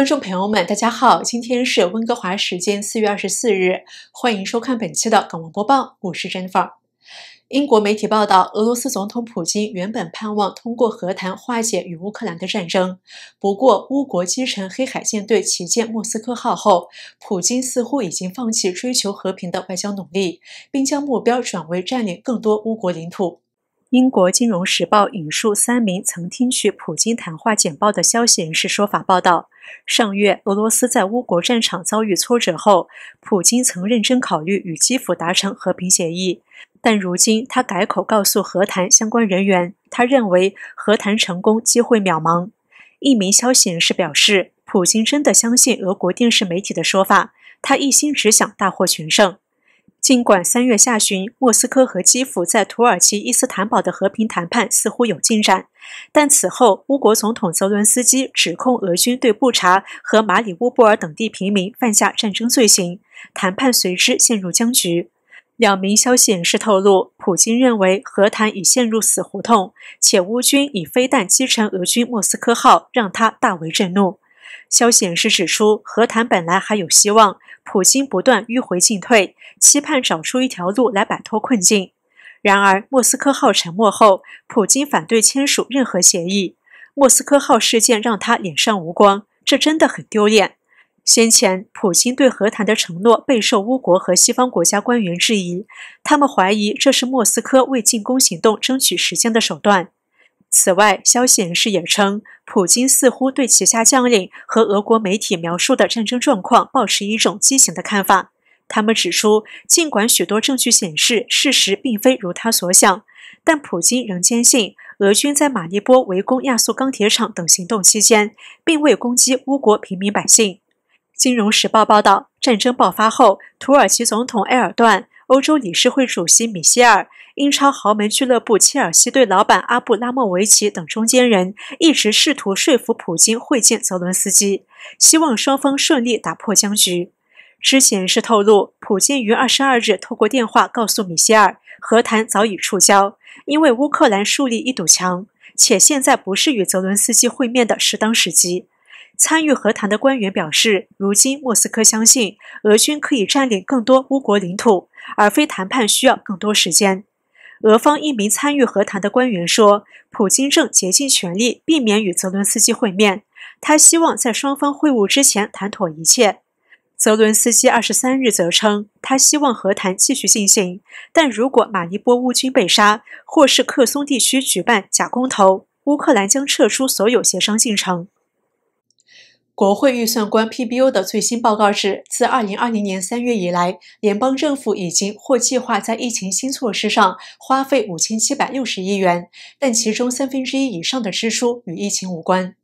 观众朋友们，大家好，今天是温哥华时间四月二十四日，欢迎收看本期的《港闻播报》，我是 Jennifer。英国媒体报道，俄罗斯总统普京原本盼望通过和谈化解与乌克兰的战争，不过乌国击沉黑海舰队旗舰“莫斯科号”后，普京似乎已经放弃追求和平的外交努力，并将目标转为占领更多乌国领土。英国《金融时报》引述三名曾听取普京谈话简报的消息人士说法报道：上月，俄罗斯在乌国战场遭遇挫折后，普京曾认真考虑与基辅达成和平协议，但如今他改口告诉和谈相关人员，他认为和谈成功机会渺茫。一名消息人士表示，普京真的相信俄国电视媒体的说法，他一心只想大获全胜。尽管三月下旬，莫斯科和基辅在土耳其伊斯坦堡的和平谈判似乎有进展，但此后，乌国总统泽伦斯基指控俄军对布查和马里乌波尔等地平民犯下战争罪行，谈判随之陷入僵局。两名消息人士透露，普京认为和谈已陷入死胡同，且乌军以飞弹击沉俄军“莫斯科号”，让他大为震怒。消息显示，指出和谈本来还有希望，普京不断迂回进退，期盼找出一条路来摆脱困境。然而，莫斯科号沉没后，普京反对签署任何协议。莫斯科号事件让他脸上无光，这真的很丢脸。先前，普京对和谈的承诺备受乌国和西方国家官员质疑，他们怀疑这是莫斯科为进攻行动争取时间的手段。此外，消息人士也称，普京似乎对旗下将领和俄国媒体描述的战争状况抱持一种畸形的看法。他们指出，尽管许多证据显示事实并非如他所想，但普京仍坚信俄军在马尼波围攻亚速钢铁厂等行动期间，并未攻击乌国平民百姓。《金融时报》报道，战争爆发后，土耳其总统埃尔段。欧洲理事会主席米歇尔、英超豪门俱乐部切尔西队老板阿布拉莫维奇等中间人一直试图说服普京会见泽伦斯基，希望双方顺利打破僵局。知情人士透露，普京于二十二日透过电话告诉米歇尔，和谈早已触礁，因为乌克兰树立一堵墙，且现在不是与泽伦斯基会面的适当时机。参与和谈的官员表示，如今莫斯科相信俄军可以占领更多乌国领土。而非谈判需要更多时间。俄方一名参与和谈的官员说：“普京正竭尽全力避免与泽伦斯基会面。他希望在双方会晤之前谈妥一切。”泽伦斯基二十三日则称，他希望和谈继续进行，但如果马尼波乌军被杀，或是克松地区举办假公投，乌克兰将撤出所有协商进程。国会预算官 p b o 的最新报告是，自2020年3月以来，联邦政府已经或计划在疫情新措施上花费5 7 6十亿元，但其中三分之一以上的支出与疫情无关。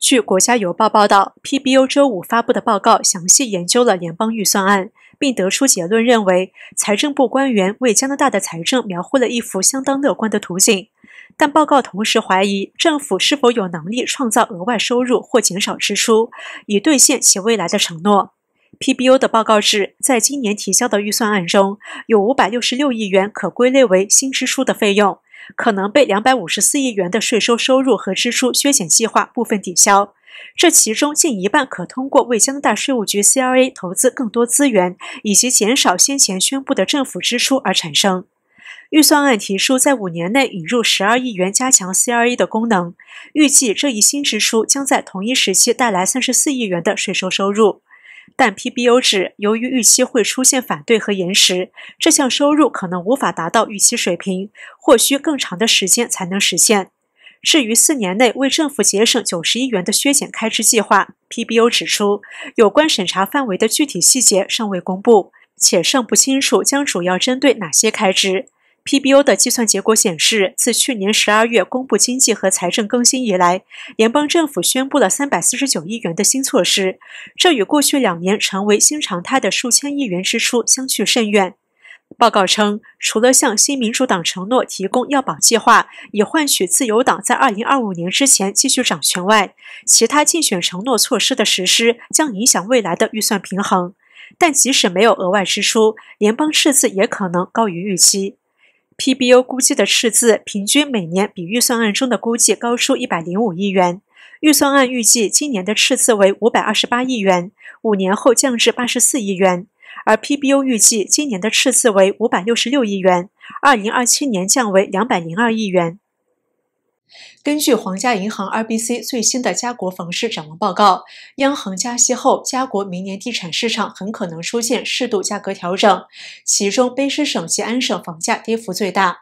据《国家邮报》报道 p b o 周五发布的报告详细研究了联邦预算案，并得出结论认为，财政部官员为加拿大的财政描绘了一幅相当乐观的图景。但报告同时怀疑政府是否有能力创造额外收入或减少支出，以兑现其未来的承诺。PBO 的报告指在今年提交的预算案中，有566亿元可归类为新支出的费用，可能被254亿元的税收收入和支出削减计划部分抵消。这其中近一半可通过为加拿大税务局 CRA 投资更多资源，以及减少先前宣布的政府支出而产生。预算案提出，在五年内引入十二亿元加强 CRE 的功能，预计这一新支出将在同一时期带来三十四亿元的税收收入。但 PBO 指，由于预期会出现反对和延时，这项收入可能无法达到预期水平，或需更长的时间才能实现。至于四年内为政府节省九十亿元的削减开支计划，PBO 指出，有关审查范围的具体细节尚未公布，且尚不清楚将主要针对哪些开支。PBO 的计算结果显示，自去年十二月公布经济和财政更新以来，联邦政府宣布了三百四十九亿元的新措施，这与过去两年成为新常态的数千亿元支出相去甚远。报告称，除了向新民主党承诺提供“要保”计划，以换取自由党在二零二五年之前继续掌权外，其他竞选承诺措施的实施将影响未来的预算平衡。但即使没有额外支出，联邦赤字也可能高于预期。PBO 估计的赤字平均每年比预算案中的估计高出一百零五亿元。预算案预计今年的赤字为五百二十八亿元，五年后降至八十四亿元；而 PBO 预计今年的赤字为五百六十六亿元，二零二七年降为两百零二亿元。根据皇家银行 RBC 最新的加国房市展望报告，央行加息后，加国明年地产市场很可能出现适度价格调整。其中，卑诗省及安省房价跌幅最大，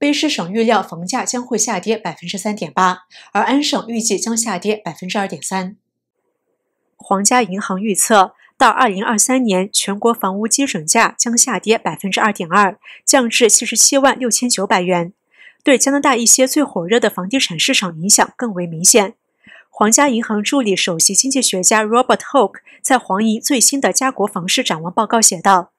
卑诗省预料房价将会下跌百分之三点八，而安省预计将下跌百分之二点三。皇家银行预测，到二零二三年，全国房屋基准价将下跌百分之二点二，降至七十七万六千九百元。对加拿大一些最火热的房地产市场影响更为明显。皇家银行助理首席经济学家 Robert Hoke 在黄银最新的加国防市展望报告写道：“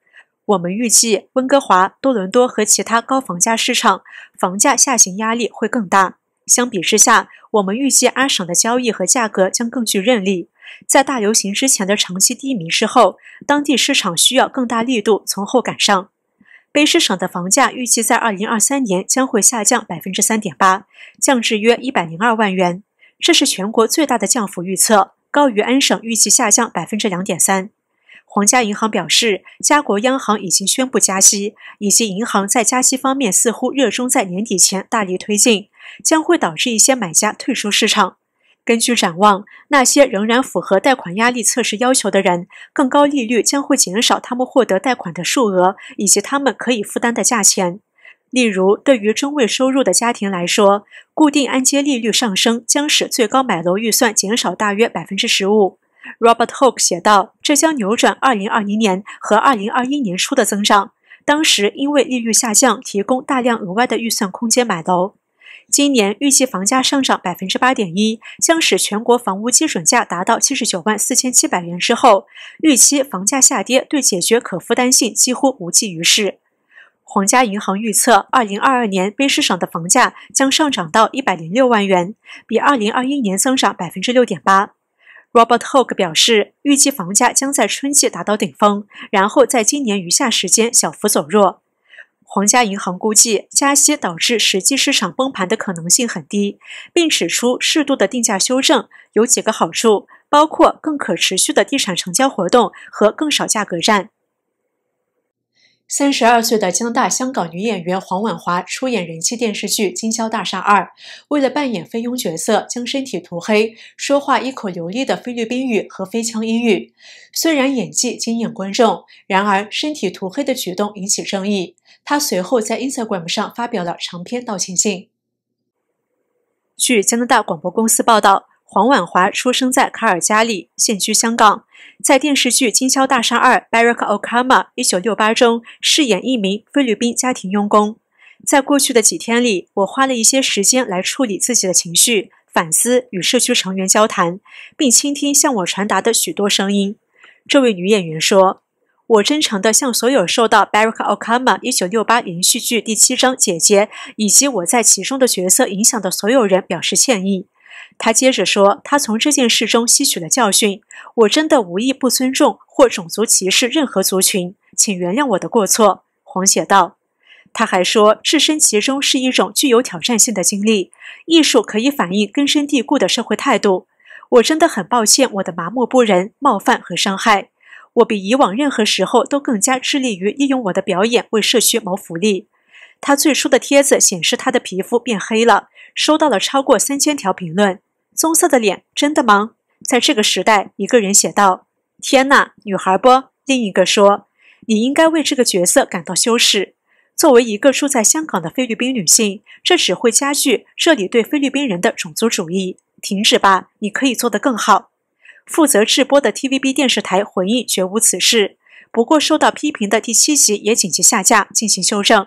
我们预计温哥华、多伦多和其他高房价市场房价下行压力会更大。相比之下，我们预计阿省的交易和价格将更具韧力。在大流行之前的长期低迷之后，当地市场需要更大力度从后赶上。”北诗省的房价预计在二零二三年将会下降百分之三点八，降至约一百零二万元。这是全国最大的降幅预测，高于安省预计下降百分之两点三。皇家银行表示，加国央行已经宣布加息，以及银行在加息方面似乎热衷在年底前大力推进，将会导致一些买家退出市场。根据展望，那些仍然符合贷款压力测试要求的人，更高利率将会减少他们获得贷款的数额以及他们可以负担的价钱。例如，对于中位收入的家庭来说，固定按揭利率上升将使最高买楼预算减少大约百分之十五。Robert Hoke 写道，这将扭转2020年和2021年初的增长，当时因为利率下降提供大量额外的预算空间买楼。今年预计房价上涨百分之八点一，将使全国房屋基准价达到七十九万四千七百元。之后，预期房价下跌对解决可负担性几乎无济于事。皇家银行预测，二零二二年被市场的房价将上涨到一百零六万元，比二零二一年增长百分之六点八。Robert h o k e 表示，预计房价将在春季达到顶峰，然后在今年余下时间小幅走弱。皇家银行估计，加息导致实际市场崩盘的可能性很低，并指出适度的定价修正有几个好处，包括更可持续的地产成交活动和更少价格战。三十二岁的加拿大香港女演员黄婉华出演人气电视剧《金宵大厦二》，为了扮演菲佣角色，将身体涂黑，说话一口流利的菲律宾语和非腔英语。虽然演技惊艳观众，然而身体涂黑的举动引起争议。她随后在 Instagram 上发表了长篇道歉信。据加拿大广播公司报道。黄婉华出生在卡尔加里，现居香港。在电视剧《金宵大厦二》《b a r a k Okama 一九六八》中，饰演一名菲律宾家庭佣工。在过去的几天里，我花了一些时间来处理自己的情绪，反思与社区成员交谈，并倾听向我传达的许多声音。这位女演员说：“我真诚地向所有受到《b a r a k Okama 一九六八》连续剧第七章《姐姐》以及我在其中的角色影响的所有人表示歉意。”他接着说：“他从这件事中吸取了教训。我真的无意不尊重或种族歧视任何族群，请原谅我的过错。”红写道。他还说：“置身其中是一种具有挑战性的经历。艺术可以反映根深蒂固的社会态度。我真的很抱歉我的麻木不仁、冒犯和伤害。我比以往任何时候都更加致力于利用我的表演为社区谋福利。”他最初的帖子显示他的皮肤变黑了。收到了超过三千条评论。棕色的脸，真的吗？在这个时代，一个人写道：“天呐，女孩不。”另一个说：“你应该为这个角色感到羞耻。作为一个住在香港的菲律宾女性，这只会加剧这里对菲律宾人的种族主义。停止吧，你可以做得更好。”负责制播的 TVB 电视台回应：“绝无此事。”不过，受到批评的第七集也紧急下架进行修正。